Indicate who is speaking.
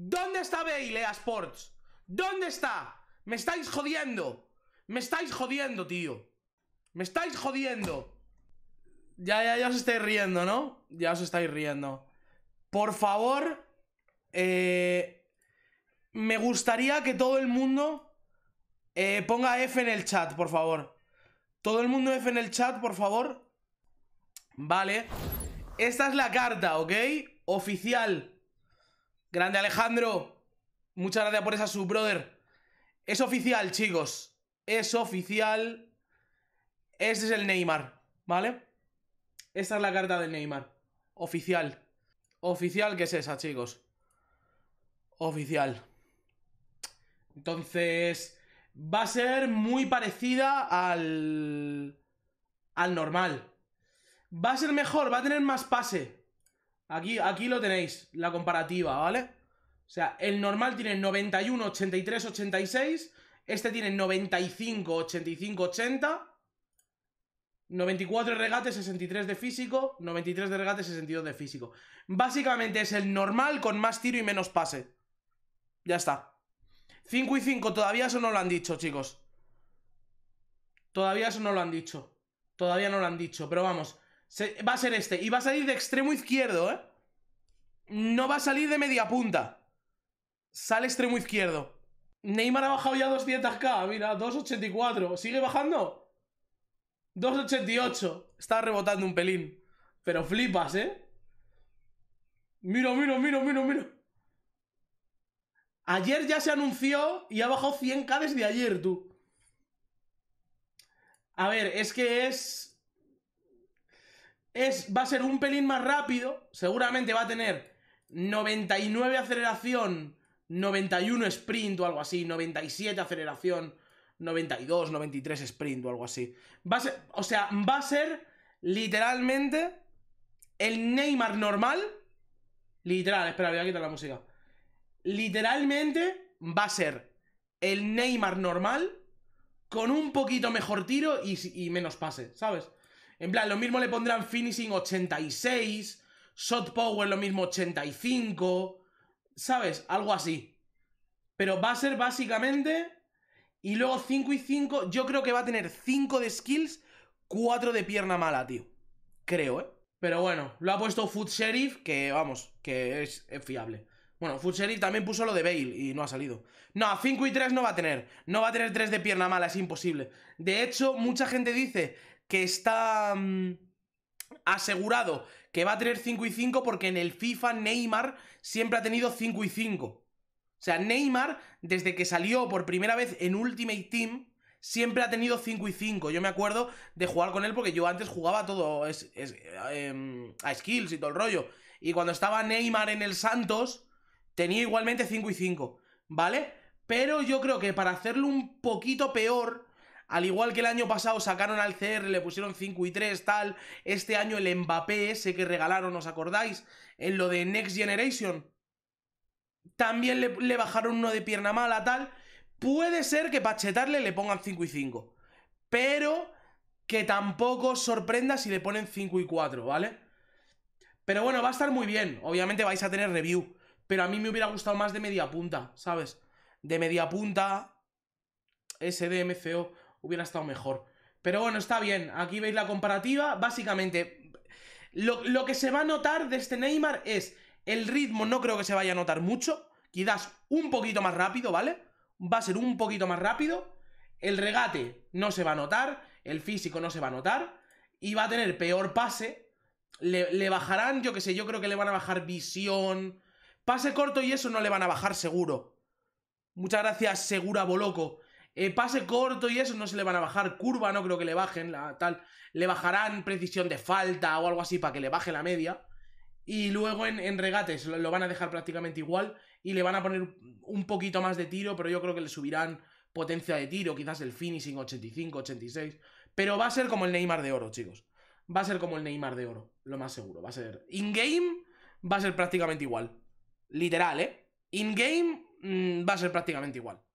Speaker 1: ¿Dónde está Lea Sports? ¿Dónde está? Me estáis jodiendo. Me estáis jodiendo, tío. Me estáis jodiendo. Ya, ya, ya os estáis riendo, ¿no? Ya os estáis riendo. Por favor, eh, me gustaría que todo el mundo eh, ponga F en el chat, por favor. Todo el mundo F en el chat, por favor. Vale. Esta es la carta, ¿ok? Oficial. Grande Alejandro. Muchas gracias por esa sub, brother. Es oficial, chicos. Es oficial. Ese es el Neymar, ¿vale? Esta es la carta del Neymar. Oficial. Oficial que es esa, chicos. Oficial. Entonces, va a ser muy parecida al... al normal. Va a ser mejor, va a tener más pase. Aquí, lo tenéis, la comparativa, ¿vale? O sea, el normal tiene 91, 83, 86. Este tiene 95, 85, 80. 94 de regate, 63 de físico. 93 de regate, 62 de físico. Básicamente es el normal con más tiro y menos pase. Ya está. 5 y 5, todavía eso no lo han dicho, chicos. Todavía eso no lo han dicho. Todavía no lo han dicho, pero vamos va a ser este. Y va a salir de extremo izquierdo, ¿eh? No va a salir de media punta. Sale extremo izquierdo. Neymar ha bajado ya 200k. Mira, 2.84. ¿Sigue bajando? 2.88. Está rebotando un pelín. Pero flipas, ¿eh? Mira, mira, mira, mira, mira. Ayer ya se anunció y ha bajado 100k desde ayer, tú. A ver, es que es es, va a ser un pelín más rápido, seguramente va a tener 99 aceleración, 91 sprint o algo así, 97 aceleración, 92, 93 sprint o algo así. Va a ser, o sea, va a ser literalmente el Neymar normal. Literal, espera, voy a quitar la música. Literalmente va a ser el Neymar normal con un poquito mejor tiro y, y menos pase, ¿sabes? En plan, lo mismo le pondrán finishing 86, shot power lo mismo 85, ¿sabes? Algo así. Pero va a ser básicamente... Y luego 5 y 5, yo creo que va a tener 5 de skills, 4 de pierna mala, tío. Creo, ¿eh? Pero bueno, lo ha puesto Food Sheriff, que vamos, que es, fiable. Bueno, Food Sheriff también puso lo de Bale y no ha salido. No, 5 y 3 no va a tener. No va a tener 3 de pierna mala, es imposible. De hecho, mucha gente dice que está mm, asegurado que va a tener 5 y 5 porque en el FIFA Neymar siempre ha tenido 5 y 5. O sea, Neymar, desde que salió por primera vez en Ultimate Team, siempre ha tenido 5 y 5. Yo me acuerdo de jugar con él porque yo antes jugaba todo em, a skills y todo el rollo. Y cuando estaba Neymar en el Santos, tenía igualmente 5 y 5, ¿vale? Pero yo creo que para hacerlo un poquito peor, al igual que el año pasado sacaron al CR, le pusieron 5 y 3, tal. Este año el Mbappé ese que regalaron, ¿os acordáis? En lo de Next Generation. También le, bajaron uno de pierna mala, tal. Puede ser que para chetarle le pongan 5 y 5. Pero que tampoco os sorprenda si le ponen 5 y 4, ¿vale? Pero bueno, va a estar muy bien. Obviamente vais a tener review. Pero a mí me hubiera gustado más de media punta, ¿sabes? De media punta, SDMCO hubiera estado mejor. Pero bueno, está bien. Aquí veis la comparativa. Básicamente, lo, que se va a notar de este Neymar es el ritmo no creo que se vaya a notar mucho. Quizás un poquito más rápido, ¿vale? Va a ser un poquito más rápido. El regate no se va a notar. El físico no se va a notar. Y va a tener peor pase. Le, le bajarán, yo qué sé, yo creo que le van a bajar visión. Pase corto y eso no le van a bajar seguro. Muchas gracias, Segura Boloco pase corto y eso, no se le van a bajar curva, no creo que le bajen, la, tal. Le bajarán precisión de falta o algo así para que le baje la media. Y luego en, regates lo, van a dejar prácticamente igual y le van a poner un poquito más de tiro, pero yo creo que le subirán potencia de tiro, quizás el finishing 85, 86. Pero va a ser como el Neymar de oro, chicos. Va a ser como el Neymar de oro, lo más seguro. Va a ser in-game, va a ser prácticamente igual. Literal, ¿eh? In-game mm, va a ser prácticamente igual.